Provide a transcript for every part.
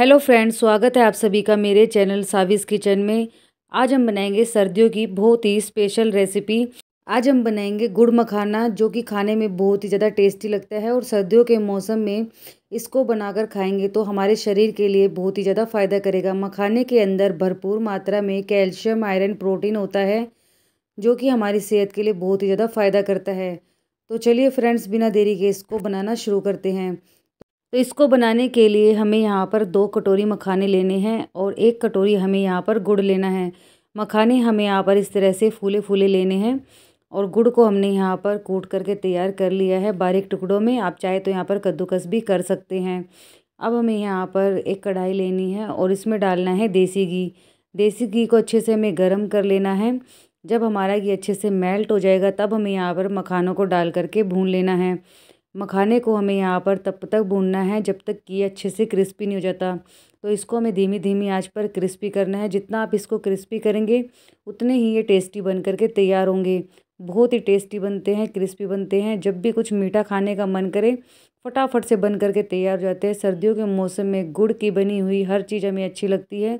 hello friends स्वागत है आप सभी का मेरे चैनल साविस किचन में आज हम बनाएंगे सर्दियों की बहुत ही स्पेशल रेसिपी आज हम बनाएंगे गुड़ मखाना जो कि खाने में बहुत ही ज़्यादा टेस्टी लगता है और सर्दियों के मौसम में इसको बनाकर खाएंगे तो हमारे शरीर के लिए बहुत ही ज़्यादा फ़ायदा करेगा मखाने के अंदर भरपूर मात्रा में कैल्शियम आयरन प्रोटीन होता है जो कि हमारी सेहत के लिए बहुत ही ज़्यादा फ़ायदा करता है तो चलिए फ्रेंड्स बिना देरी के इसको बनाना शुरू करते हैं तो इसको बनाने के लिए हमें यहाँ पर दो कटोरी मखाने लेने हैं और एक कटोरी हमें यहाँ पर गुड़ लेना है मखाने हमें यहाँ पर इस तरह से फूले फूले लेने हैं और गुड़ को हमने यहाँ पर कूट करके तैयार कर लिया है बारीक टुकड़ों में आप चाहे तो यहाँ पर कद्दूकस भी कर सकते हैं अब हमें यहाँ पर एक कढ़ाई लेनी है और इसमें डालना है देसी घी देसी घी को अच्छे से हमें गर्म कर लेना है जब हमारा घी अच्छे से मेल्ट हो जाएगा तब हमें यहाँ पर मखानों को डाल करके भून लेना है मखाने को हमें यहाँ पर तब तक भूनना है जब तक कि ये अच्छे से क्रिस्पी नहीं हो जाता तो इसको हमें धीमी धीमी आंच पर क्रिस्पी करना है जितना आप इसको क्रिस्पी करेंगे उतने ही ये टेस्टी बन करके तैयार होंगे बहुत ही टेस्टी बनते हैं क्रिस्पी बनते हैं जब भी कुछ मीठा खाने का मन करे फटाफट से बन करके तैयार हो जाते हैं सर्दियों के मौसम में गुड़ की बनी हुई हर चीज़ हमें अच्छी लगती है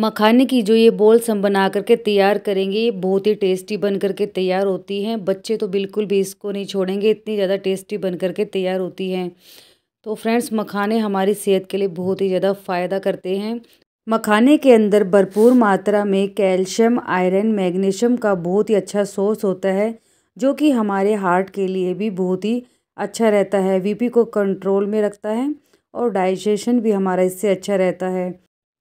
मखाने की जो ये बॉल्स हम बना करके तैयार करेंगे ये बहुत ही टेस्टी बन करके तैयार होती हैं बच्चे तो बिल्कुल भी इसको नहीं छोड़ेंगे इतनी ज़्यादा टेस्टी बन करके तैयार होती हैं तो फ्रेंड्स मखाने हमारी सेहत के लिए बहुत ही ज़्यादा फ़ायदा करते हैं मखाने के अंदर भरपूर मात्रा में कैल्शियम आयरन मैग्नीशियम का बहुत ही अच्छा सोर्स होता है जो कि हमारे हार्ट के लिए भी बहुत ही अच्छा रहता है बीपी को कंट्रोल में रखता है और डाइजेशन भी हमारा इससे अच्छा रहता है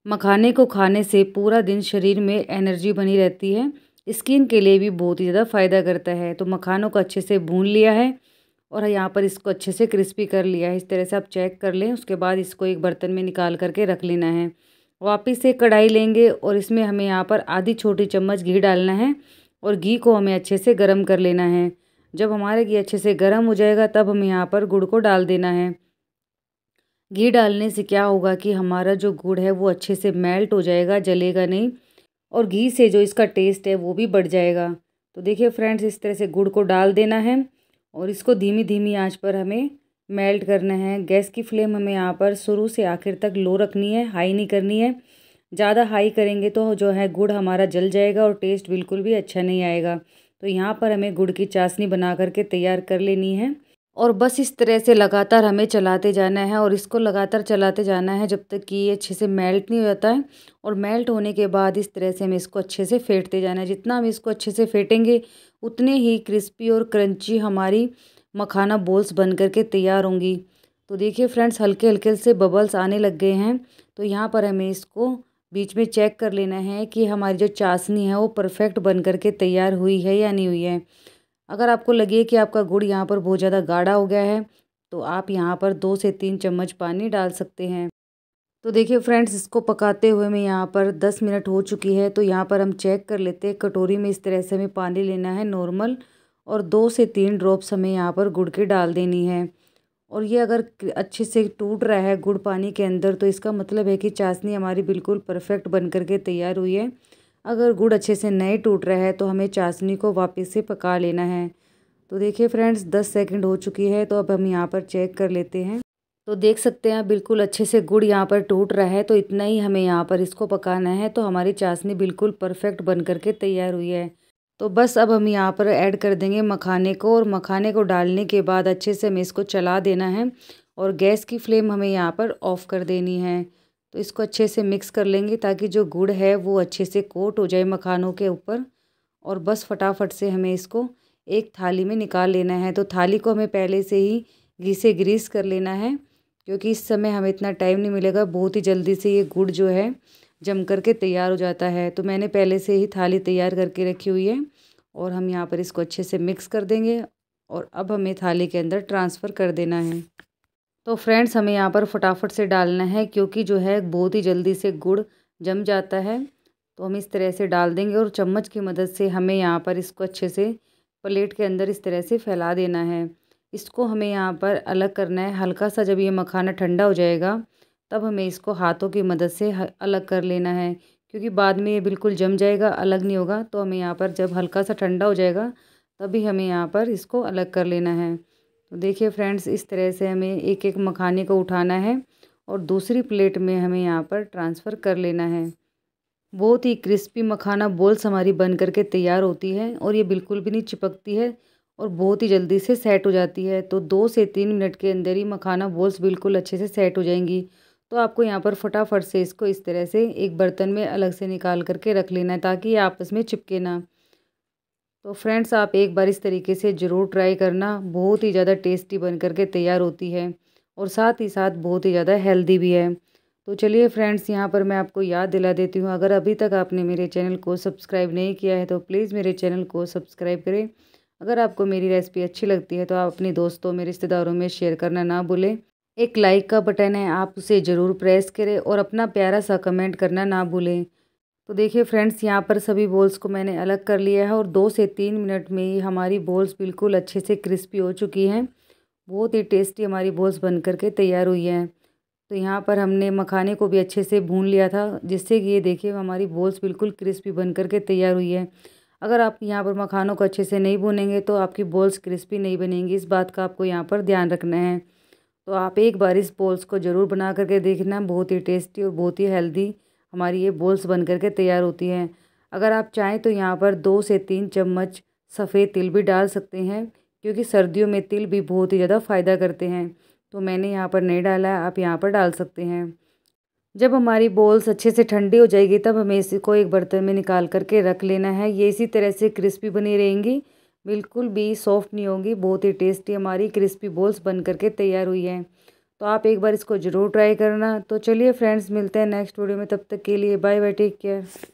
मखाने को खाने से पूरा दिन शरीर में एनर्जी बनी रहती है स्किन के लिए भी बहुत ही ज़्यादा फ़ायदा करता है तो मखानों को अच्छे से भून लिया है और यहाँ पर इसको अच्छे से क्रिस्पी कर लिया है इस तरह से आप चेक कर लें उसके बाद इसको एक बर्तन में निकाल करके रख लेना है वापस से कढ़ाई लेंगे और इसमें हमें यहाँ पर आधी छोटी चम्मच घी डालना है और घी को हमें अच्छे से गर्म कर लेना है जब हमारा घी अच्छे से गर्म हो जाएगा तब हमें यहाँ पर गुड़ को डाल देना है घी डालने से क्या होगा कि हमारा जो गुड़ है वो अच्छे से मेल्ट हो जाएगा जलेगा नहीं और घी से जो इसका टेस्ट है वो भी बढ़ जाएगा तो देखिए फ्रेंड्स इस तरह से गुड़ को डाल देना है और इसको धीमी धीमी आंच पर हमें मेल्ट करना है गैस की फ्लेम हमें यहाँ पर शुरू से आखिर तक लो रखनी है हाई नहीं करनी है ज़्यादा हाई करेंगे तो जो है गुड़ हमारा जल जाएगा और टेस्ट बिल्कुल भी अच्छा नहीं आएगा तो यहाँ पर हमें गुड़ की चाशनी बना करके तैयार कर लेनी है और बस इस तरह से लगातार हमें चलाते जाना है और इसको लगातार चलाते जाना है जब तक कि ये अच्छे से मेल्ट नहीं हो जाता है और मेल्ट होने के बाद इस तरह से हमें इसको अच्छे से फेंटते जाना है जितना हम इसको अच्छे से फेंटेंगे उतने ही क्रिस्पी और क्रंची हमारी मखाना बोल्स बन करके तैयार होंगी तो देखिए फ्रेंड्स हल्के हल्के से बबल्स आने लग गए हैं तो यहाँ पर हमें इसको बीच में चेक कर लेना है कि हमारी जो चाशनी है वो परफेक्ट बन करके तैयार हुई है या नहीं हुई है अगर आपको लगे कि आपका गुड़ यहाँ पर बहुत ज़्यादा गाढ़ा हो गया है तो आप यहाँ पर दो से तीन चम्मच पानी डाल सकते हैं तो देखिए फ्रेंड्स इसको पकाते हुए मैं यहाँ पर दस मिनट हो चुकी है तो यहाँ पर हम चेक कर लेते हैं कटोरी में इस तरह से हमें पानी लेना है नॉर्मल और दो से तीन ड्रॉप्स हमें यहाँ पर गुड़ के डाल देनी है और ये अगर अच्छे से टूट रहा है गुड़ पानी के अंदर तो इसका मतलब है कि चाशनी हमारी बिल्कुल परफेक्ट बन करके तैयार हुई है अगर गुड़ अच्छे से नहीं टूट रहा है तो हमें चाशनी को वापस से पका लेना है तो देखिए फ्रेंड्स दस सेकंड हो चुकी है तो अब हम यहाँ पर चेक कर लेते हैं तो देख सकते हैं बिल्कुल अच्छे से गुड़ यहाँ पर टूट रहा है तो इतना ही हमें यहाँ पर इसको पकाना है तो हमारी चाशनी बिल्कुल परफेक्ट बन करके तैयार हुई है तो बस अब हम यहाँ पर ऐड कर देंगे मखाने को और मखाने को डालने के बाद अच्छे से हमें इसको चला देना है और गैस की फ्लेम हमें यहाँ पर ऑफ़ कर देनी है तो इसको अच्छे से मिक्स कर लेंगे ताकि जो गुड़ है वो अच्छे से कोट हो जाए मखानों के ऊपर और बस फटाफट से हमें इसको एक थाली में निकाल लेना है तो थाली को हमें पहले से ही घी से ग्रीस कर लेना है क्योंकि इस समय हमें इतना टाइम नहीं मिलेगा बहुत ही जल्दी से ये गुड़ जो है जम कर के तैयार हो जाता है तो मैंने पहले से ही थाली तैयार करके रखी हुई है और हम यहाँ पर इसको अच्छे से मिक्स कर देंगे और अब हमें थाली के अंदर ट्रांसफ़र कर देना है तो फ्रेंड्स हमें यहाँ पर फटाफट से डालना है क्योंकि जो है बहुत ही जल्दी से गुड़ जम जाता है तो हम इस तरह से डाल देंगे और चम्मच की मदद से हमें यहाँ पर इसको अच्छे से प्लेट के अंदर इस तरह से फैला देना है इसको हमें यहाँ पर अलग करना है हल्का सा जब ये मखाना ठंडा हो जाएगा तब हमें इसको हाथों की मदद से अलग कर लेना है क्योंकि बाद में ये बिल्कुल जम जाएगा अलग नहीं होगा तो हमें यहाँ पर जब हल्का सा ठंडा हो जाएगा तभी हमें यहाँ पर इसको अलग कर लेना है तो देखिए फ्रेंड्स इस तरह से हमें एक एक मखाने को उठाना है और दूसरी प्लेट में हमें यहाँ पर ट्रांसफ़र कर लेना है बहुत ही क्रिस्पी मखाना बोल्स हमारी बन करके तैयार होती है और ये बिल्कुल भी नहीं चिपकती है और बहुत ही जल्दी से सेट हो जाती है तो दो से तीन मिनट के अंदर ही मखाना बोल्स बिल्कुल अच्छे से सेट हो जाएंगी तो आपको यहाँ पर फटाफट से इसको इस तरह से एक बर्तन में अलग से निकाल करके रख लेना है ताकि ये आपस में चिपके ना तो फ्रेंड्स आप एक बार इस तरीके से ज़रूर ट्राई करना बहुत ही ज़्यादा टेस्टी बन करके तैयार होती है और साथ ही साथ बहुत ही ज़्यादा हेल्दी भी है तो चलिए फ्रेंड्स यहाँ पर मैं आपको याद दिला देती हूँ अगर अभी तक आपने मेरे चैनल को सब्सक्राइब नहीं किया है तो प्लीज़ मेरे चैनल को सब्सक्राइब करें अगर आपको मेरी रेसिपी अच्छी लगती है तो आप अपने दोस्तों में रिश्तेदारों में शेयर करना ना भूलें एक लाइक का बटन है आप उसे ज़रूर प्रेस करें और अपना प्यारा सा कमेंट करना ना भूलें तो देखिए फ्रेंड्स यहाँ पर सभी बॉल्स को मैंने अलग कर लिया है और दो से तीन मिनट में ही हमारी बॉल्स बिल्कुल अच्छे से क्रिस्पी हो चुकी हैं बहुत ही टेस्टी हमारी बॉल्स बन कर के तैयार हुई हैं तो यहाँ पर हमने मखाने को भी अच्छे से भून लिया था जिससे कि ये देखिए हमारी बॉल्स बिल्कुल क्रिस्पी बन कर के तैयार हुई है अगर आप यहाँ पर मखानों को अच्छे से नहीं भूनेंगे तो आपकी बॉल्स क्रिस्पी नहीं बनेंगी इस बात का आपको यहाँ पर ध्यान रखना है तो आप एक बार इस बॉल्स को ज़रूर बना करके देखना बहुत ही टेस्टी और बहुत ही हेल्दी हमारी ये बोल्स बन करके तैयार होती हैं अगर आप चाहें तो यहाँ पर दो से तीन चम्मच सफ़ेद तिल भी डाल सकते हैं क्योंकि सर्दियों में तिल भी बहुत ही ज़्यादा फ़ायदा करते हैं तो मैंने यहाँ पर नहीं डाला आप यहाँ पर डाल सकते हैं जब हमारी बोल्स अच्छे से ठंडी हो जाएगी तब हमें इसको एक बर्तन में निकाल करके रख लेना है ये इसी तरह से क्रिस्पी बनी रहेंगी बिल्कुल भी सॉफ्ट नहीं होगी बहुत ही टेस्टी हमारी क्रिस्पी बोल्स बन करके तैयार हुई है तो आप एक बार इसको ज़रूर ट्राई करना तो चलिए फ्रेंड्स मिलते हैं नेक्स्ट वीडियो में तब तक के लिए बाय बाय टेक केयर